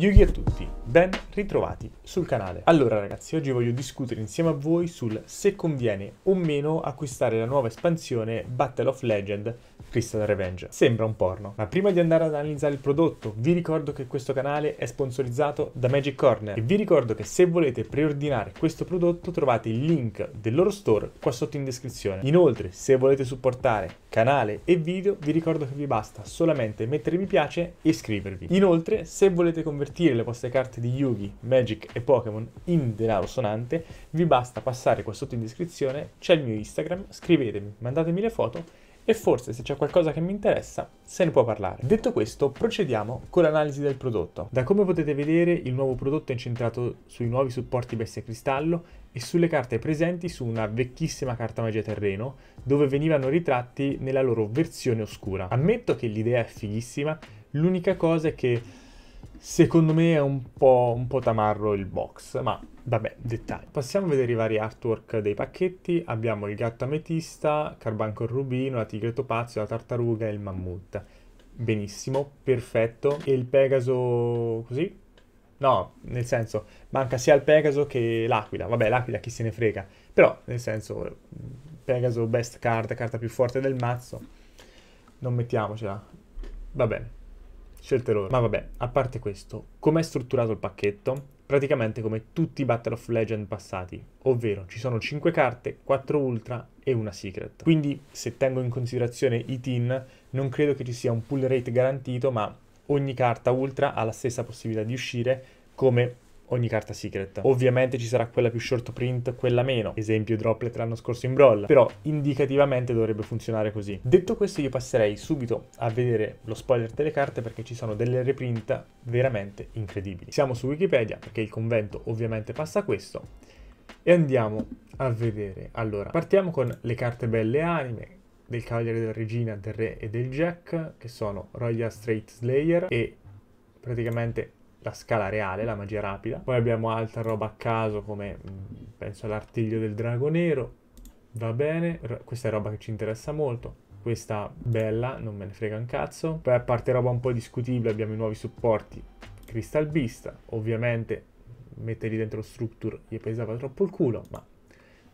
Yugi a tutti, ben ritrovati sul canale. Allora ragazzi, oggi voglio discutere insieme a voi sul se conviene o meno acquistare la nuova espansione Battle of Legend Crystal Revenge. Sembra un porno. Ma prima di andare ad analizzare il prodotto, vi ricordo che questo canale è sponsorizzato da Magic Corner e vi ricordo che se volete preordinare questo prodotto trovate il link del loro store qua sotto in descrizione. Inoltre, se volete supportare canale e video, vi ricordo che vi basta solamente mettere mi piace e iscrivervi. Inoltre, se volete convertire le vostre carte di Yugi, Magic e Pokémon in denaro sonante, vi basta passare qua sotto in descrizione, c'è il mio Instagram, scrivetemi, mandatemi le foto e forse se c'è qualcosa che mi interessa se ne può parlare. Detto questo procediamo con l'analisi del prodotto. Da come potete vedere il nuovo prodotto è incentrato sui nuovi supporti bestia cristallo e sulle carte presenti su una vecchissima carta magia terreno dove venivano ritratti nella loro versione oscura. Ammetto che l'idea è fighissima, l'unica cosa è che Secondo me è un po', un po', tamarro il box, ma vabbè, dettagli. Passiamo a vedere i vari artwork dei pacchetti. Abbiamo il gatto ametista, Carbanco il rubino, la tigre topazio, la tartaruga e il mammut. Benissimo, perfetto. E il Pegaso così? No, nel senso, manca sia il Pegaso che l'Aquila. Vabbè, l'Aquila chi se ne frega. Però, nel senso, Pegaso best card, carta più forte del mazzo. Non mettiamocela. Va bene. Scelte loro. Ma vabbè, a parte questo, com'è strutturato il pacchetto? Praticamente come tutti i Battle of Legend passati, ovvero ci sono 5 carte, 4 ultra e una secret. Quindi, se tengo in considerazione i Teen, non credo che ci sia un pull rate garantito, ma ogni carta ultra ha la stessa possibilità di uscire come ogni carta secret. Certo. Ovviamente ci sarà quella più short print, quella meno, esempio droplet l'anno scorso in Brawl, però indicativamente dovrebbe funzionare così. Detto questo io passerei subito a vedere lo spoiler delle carte perché ci sono delle reprint veramente incredibili. Siamo su Wikipedia perché il convento ovviamente passa questo e andiamo a vedere. Allora, partiamo con le carte belle anime, del Cavaliere della Regina, del Re e del Jack, che sono Royal Straight Slayer e praticamente la scala reale, la magia rapida. Poi abbiamo altra roba a caso come, penso, all'artiglio del drago nero. Va bene, questa è roba che ci interessa molto. Questa bella, non me ne frega un cazzo. Poi a parte roba un po' discutibile abbiamo i nuovi supporti. Crystal Beast, ovviamente metterli dentro Structure gli pesava troppo il culo, ma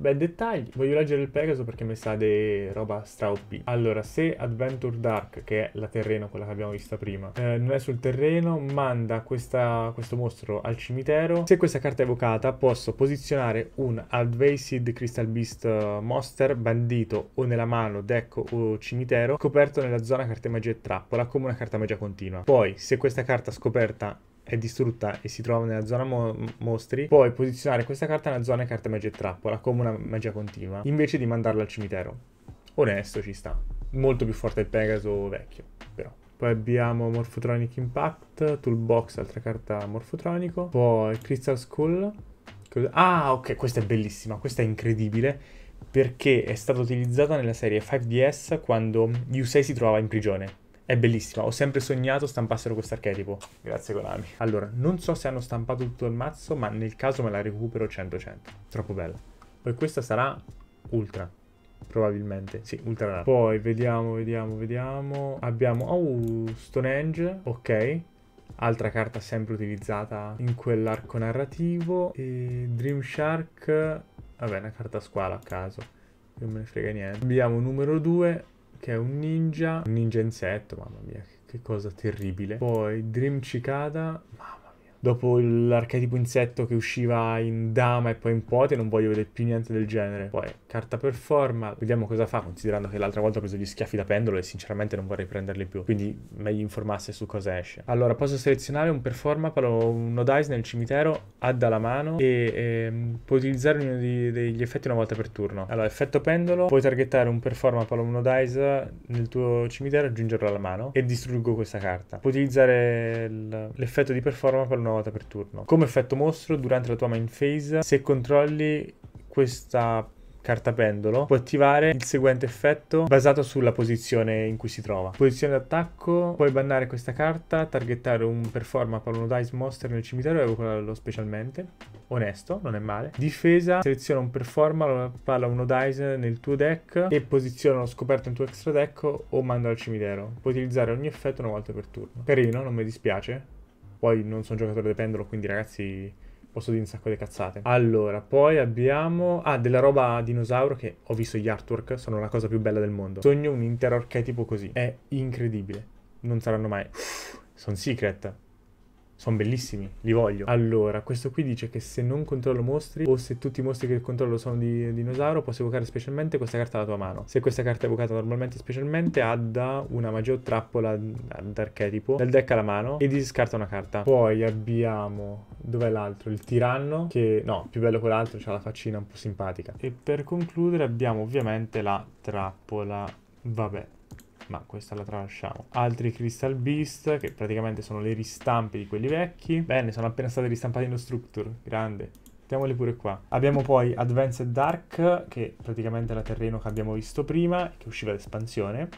Beh, dettagli. Voglio leggere il Pegaso perché mi sa di roba stra straoppi. Allora, se Adventure Dark, che è la terreno, quella che abbiamo visto prima, eh, non è sul terreno, manda questa, questo mostro al cimitero. Se questa carta è evocata, posso posizionare un Advacid Crystal Beast eh, Monster, bandito o nella mano, decco o cimitero, coperto nella zona carte magia e trappola, come una carta magia continua. Poi, se questa carta scoperta è distrutta e si trova nella zona mo- mostri, puoi posizionare questa carta nella zona carta magia e trappola, come una magia continua, invece di mandarla al cimitero. Onesto, ci sta. Molto più forte il Pegaso vecchio, però. Poi abbiamo Morphotronic Impact, Toolbox, altra carta morfotronico. Poi Crystal Skull. Ah, ok, questa è bellissima, questa è incredibile perché è stata utilizzata nella serie 5DS quando Yusei si trovava in prigione è bellissima, ho sempre sognato stampassero questo archetipo. Grazie Konami. Allora, non so se hanno stampato tutto il mazzo, ma nel caso me la recupero 100-100. Troppo bella. Poi questa sarà ultra, probabilmente. Sì, ultra rara. Poi vediamo, vediamo, vediamo. Abbiamo oh, Stonehenge, ok. Altra carta sempre utilizzata in quell'arco narrativo. E Dream Shark, vabbè, una carta squala a caso. Non me ne frega niente. Abbiamo numero 2, che è un ninja, un ninja insetto, mamma mia, che cosa terribile. Poi Dream Cicada, mamma dopo l'archetipo insetto che usciva in dama e poi in pote, non voglio vedere più niente del genere. Poi carta performa, vediamo cosa fa, considerando che l'altra volta ho preso gli schiaffi da pendolo e sinceramente non vorrei prenderli più, quindi meglio informasse su cosa esce. Allora, posso selezionare un performa, un Odice nel cimitero, A dalla mano e, e ehm, puoi utilizzare uno di, degli effetti una volta per turno. Allora, effetto pendolo, puoi targettare un performa un Odice nel tuo cimitero, aggiungerlo alla mano e distruggo questa carta. Puoi utilizzare l'effetto di performa per un una volta per turno. Come effetto mostro, durante la tua main phase, se controlli questa carta pendolo può attivare il seguente effetto basato sulla posizione in cui si trova. Posizione d'attacco, puoi bannare questa carta, targettare un performer per uno dice monster nel cimitero e evocarlo specialmente. Onesto, non è male. Difesa, seleziona un performer, palla uno dice nel tuo deck e posiziona lo scoperto in tuo extra deck o manda al cimitero. Puoi utilizzare ogni effetto una volta per turno. Carino, non mi dispiace. Poi non sono giocatore da pendolo, quindi ragazzi posso dire un sacco di cazzate. Allora, poi abbiamo... Ah, della roba dinosauro che ho visto gli artwork, sono la cosa più bella del mondo. Sogno un intero archetipo così. È incredibile. Non saranno mai... Sono secret. Sono bellissimi, li voglio. Allora, questo qui dice che se non controllo mostri o se tutti i mostri che controllo sono di dinosauro, posso evocare specialmente questa carta alla tua mano. Se questa carta è evocata normalmente specialmente, adda una magia o trappola d'archetipo dal deck alla mano e discarta una carta. Poi abbiamo... dov'è l'altro? Il tiranno, che... no, più bello quell'altro, c'ha la faccina un po' simpatica. E per concludere abbiamo ovviamente la trappola... vabbè ma questa la tralasciamo. Altri Crystal Beast, che praticamente sono le ristampe di quelli vecchi. Bene, sono appena state ristampate in Structure, grande. Mettiamole pure qua. Abbiamo poi Advanced Dark, che praticamente era terreno che abbiamo visto prima, che usciva l'espansione.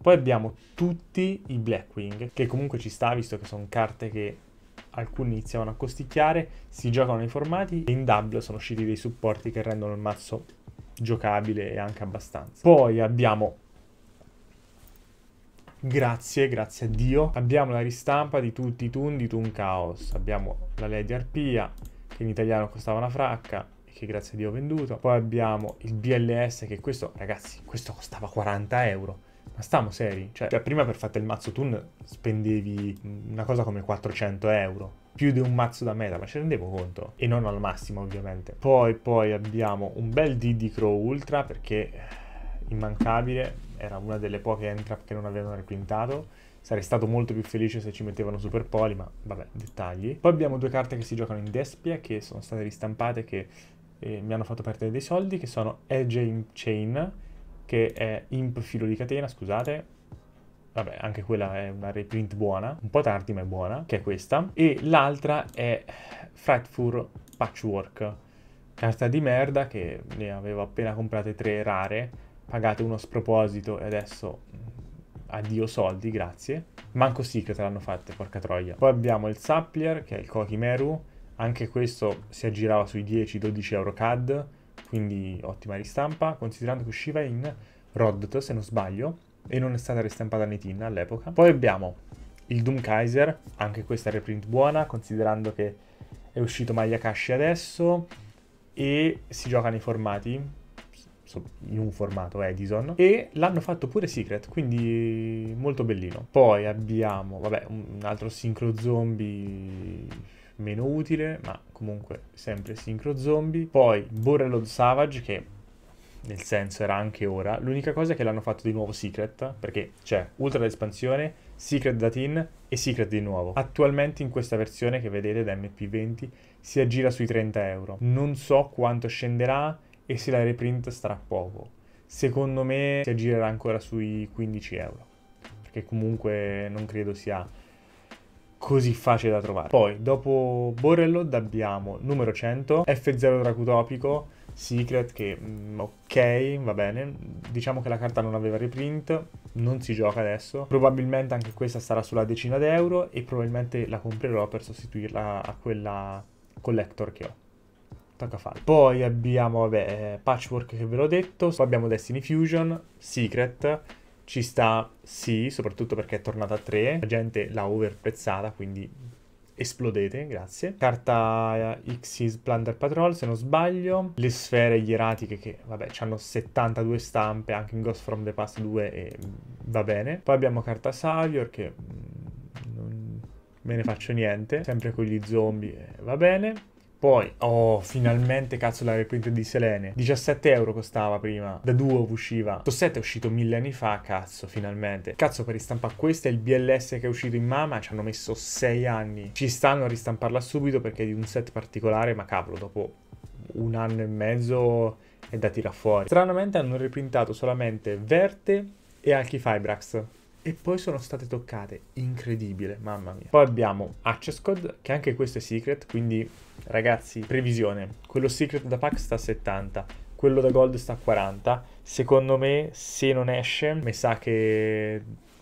Poi abbiamo tutti i Blackwing, che comunque ci sta, visto che sono carte che alcuni iniziavano a costicchiare, si giocano nei formati e in W sono usciti dei supporti che rendono il mazzo giocabile e anche abbastanza. Poi abbiamo Grazie, grazie a Dio. Abbiamo la ristampa di tutti i Toon di Toon Chaos. Abbiamo la Lady Arpia, che in italiano costava una fracca e che grazie a Dio ho venduto. Poi abbiamo il BLS, che questo, ragazzi, questo costava 40 euro. Ma stiamo seri? Cioè, cioè prima per fare il mazzo Toon spendevi una cosa come 400 euro più di un mazzo da meta, ma ci rendevo conto. E non al massimo, ovviamente. Poi, poi abbiamo un bel DD Crow Ultra perché eh, immancabile era una delle poche entrap che non avevano reprintato. Sarei stato molto più felice se ci mettevano Super Poli, ma vabbè, dettagli. Poi abbiamo due carte che si giocano in Despia, che sono state ristampate, che eh, mi hanno fatto perdere dei soldi, che sono Edge in Chain, che è Imp Filo di Catena, scusate, vabbè, anche quella è una reprint buona, un po' tardi ma è buona, che è questa. E l'altra è Frightful Patchwork, carta di merda che ne avevo appena comprate tre rare pagate uno sproposito e adesso mm, addio soldi, grazie. Manco che te l'hanno fatta, porca troia. Poi abbiamo il Sapplier, che è il Kokimeru, anche questo si aggirava sui 10-12 euro CAD, quindi ottima ristampa, considerando che usciva in Roddot, se non sbaglio, e non è stata ristampata nei tin all'epoca. Poi abbiamo il Doom Kaiser, anche questa reprint buona, considerando che è uscito Mayakashi adesso, e si gioca nei formati in un formato Edison e l'hanno fatto pure Secret, quindi molto bellino. Poi abbiamo, vabbè, un altro sincro zombie meno utile, ma comunque sempre sincro zombie. Poi Borrelod Savage che nel senso era anche ora. L'unica cosa è che l'hanno fatto di nuovo Secret, perché c'è Ultra l'espansione, Secret Datin e Secret di nuovo. Attualmente in questa versione che vedete da MP20 si aggira sui 30 euro. Non so quanto scenderà e se la reprint starà poco. Secondo me si aggirerà ancora sui 15 euro, perché comunque non credo sia così facile da trovare. Poi, dopo Borrelod abbiamo numero 100, F0 Dracutopico, Secret che mm, ok, va bene, diciamo che la carta non aveva reprint, non si gioca adesso, probabilmente anche questa sarà sulla decina d'euro e probabilmente la comprerò per sostituirla a quella collector che ho. Takafan. Poi abbiamo, vabbè, eh, Patchwork che ve l'ho detto, poi abbiamo Destiny Fusion, Secret, ci sta sì, soprattutto perché è tornata a 3, la gente l'ha overprezzata, quindi esplodete, grazie. Carta eh, X's Plunder Patrol, se non sbaglio. Le sfere ieratiche che, vabbè, hanno 72 stampe, anche in Ghost from the Past 2 e va bene. Poi abbiamo carta Savior che mm, me ne faccio niente, sempre con gli zombie, eh, va bene. Poi, oh, finalmente cazzo la reprint di Selene. 17 euro costava prima. Da Duo usciva. Top 7 è uscito mille anni fa, cazzo, finalmente. Cazzo, per ristampare questo è il BLS che è uscito in Mama. Ci hanno messo 6 anni. Ci stanno a ristamparla subito perché è di un set particolare, ma cavolo, dopo un anno e mezzo è da tirare fuori. Stranamente hanno reprintato solamente Verte e Alchifibrax e poi sono state toccate. Incredibile, mamma mia. Poi abbiamo Access Code, che anche questo è secret, quindi ragazzi, previsione. Quello secret da pack sta a 70, quello da gold sta a 40. Secondo me, se non esce, mi sa che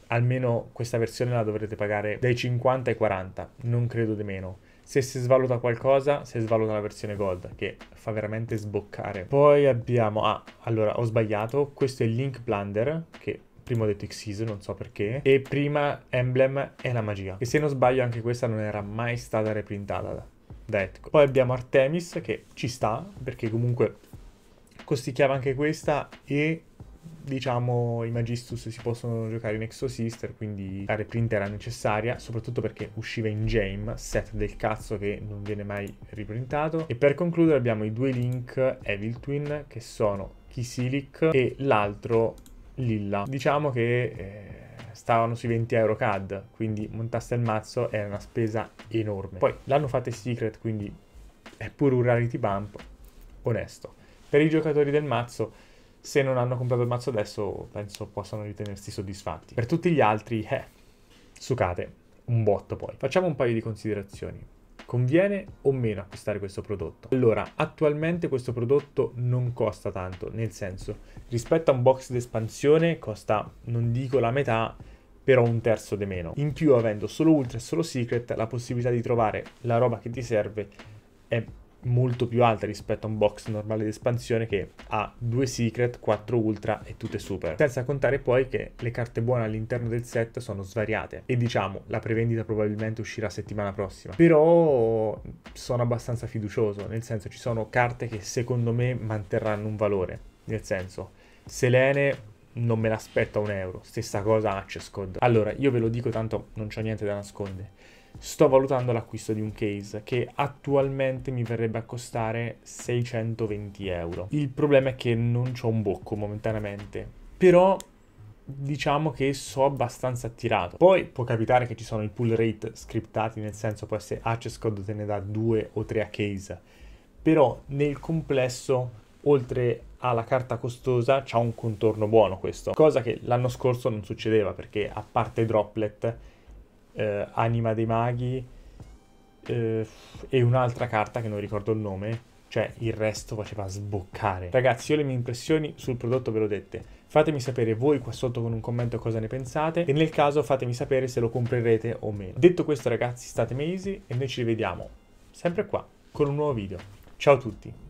almeno questa versione la dovrete pagare dai 50 ai 40, non credo di meno. Se si svaluta qualcosa, si svaluta la versione gold, che fa veramente sboccare. Poi abbiamo... Ah, allora, ho sbagliato. Questo è il Link Plunder, che prima ho detto Xyz, non so perché, e prima Emblem è la magia. E se non sbaglio anche questa non era mai stata reprintata da Etco. Poi abbiamo Artemis che ci sta, perché comunque costicchiava anche questa e diciamo i Magistus si possono giocare in Exosister quindi la reprint era necessaria soprattutto perché usciva in Jame, set del cazzo che non viene mai riprintato e per concludere abbiamo i due link Evil Twin che sono Kisilik e l'altro Lilla. Diciamo che eh, stavano sui 20 euro CAD, quindi montaste il mazzo era una spesa enorme. Poi l'hanno fatta secret, quindi è pure un rarity bump, onesto. Per i giocatori del mazzo, se non hanno comprato il mazzo adesso, penso possano ritenersi soddisfatti. Per tutti gli altri, eh, sucate, un botto poi. Facciamo un paio di considerazioni conviene o meno acquistare questo prodotto. Allora, attualmente questo prodotto non costa tanto, nel senso, rispetto a un box d'espansione costa, non dico la metà, però un terzo di meno. In più, avendo solo Ultra e solo Secret, la possibilità di trovare la roba che ti serve è molto più alta rispetto a un box normale di espansione che ha due secret, quattro ultra e tutte super. Senza contare poi che le carte buone all'interno del set sono svariate e diciamo la prevendita probabilmente uscirà settimana prossima. Però sono abbastanza fiducioso, nel senso ci sono carte che secondo me manterranno un valore, nel senso Selene non me l'aspetto a un euro, stessa cosa Accesscode. Allora, io ve lo dico tanto non c'ho niente da nascondere sto valutando l'acquisto di un case che attualmente mi verrebbe a costare 620 euro. Il problema è che non ho un bocco momentaneamente, però diciamo che so abbastanza attirato. Poi può capitare che ci sono i pull rate scriptati, nel senso può essere access ah, code te ne dà due o tre a case, però nel complesso oltre alla carta costosa c'ha un contorno buono questo, cosa che l'anno scorso non succedeva perché a parte droplet eh, Anima dei Maghi eh, e un'altra carta che non ricordo il nome, cioè il resto faceva sboccare. Ragazzi, io le mie impressioni sul prodotto ve l'ho dette. Fatemi sapere voi qua sotto con un commento cosa ne pensate e nel caso fatemi sapere se lo comprerete o meno. Detto questo ragazzi, state easy e noi ci rivediamo sempre qua con un nuovo video. Ciao a tutti!